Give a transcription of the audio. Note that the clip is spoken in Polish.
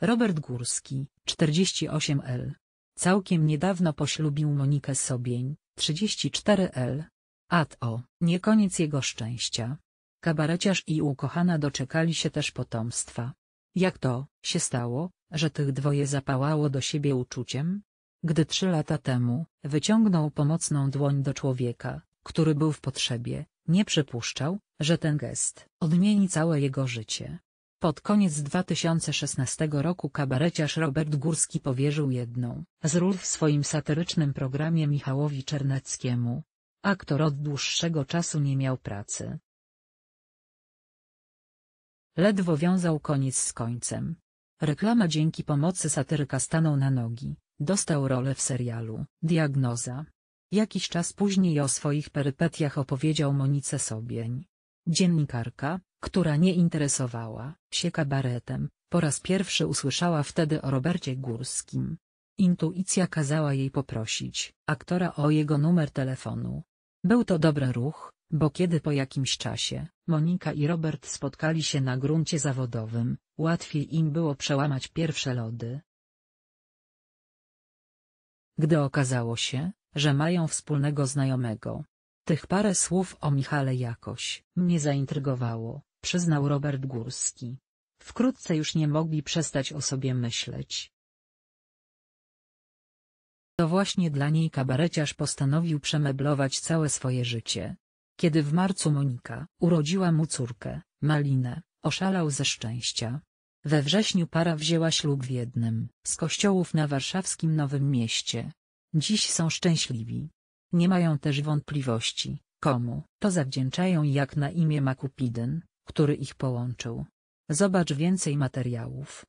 Robert Górski, 48L. Całkiem niedawno poślubił Monikę Sobień, 34L. A to nie koniec jego szczęścia. Kabareciarz i ukochana doczekali się też potomstwa. Jak to się stało, że tych dwoje zapałało do siebie uczuciem? Gdy trzy lata temu wyciągnął pomocną dłoń do człowieka, który był w potrzebie, nie przypuszczał, że ten gest odmieni całe jego życie. Pod koniec 2016 roku kabareciarz Robert Górski powierzył jedną z ról w swoim satyrycznym programie Michałowi Czerneckiemu. Aktor od dłuższego czasu nie miał pracy. Ledwo wiązał koniec z końcem. Reklama dzięki pomocy satyryka stanął na nogi, dostał rolę w serialu Diagnoza. Jakiś czas później o swoich perypetiach opowiedział Monice Sobień. Dziennikarka, która nie interesowała się kabaretem, po raz pierwszy usłyszała wtedy o Robercie Górskim. Intuicja kazała jej poprosić aktora o jego numer telefonu. Był to dobry ruch, bo kiedy po jakimś czasie Monika i Robert spotkali się na gruncie zawodowym, łatwiej im było przełamać pierwsze lody. Gdy okazało się, że mają wspólnego znajomego, tych parę słów o Michale jakoś mnie zaintrygowało, przyznał Robert Górski. Wkrótce już nie mogli przestać o sobie myśleć. To właśnie dla niej kabareciarz postanowił przemeblować całe swoje życie. Kiedy w marcu Monika urodziła mu córkę, Malinę, oszalał ze szczęścia. We wrześniu para wzięła ślub w jednym z kościołów na warszawskim Nowym Mieście. Dziś są szczęśliwi. Nie mają też wątpliwości, komu to zawdzięczają jak na imię Makupidyn, który ich połączył. Zobacz więcej materiałów.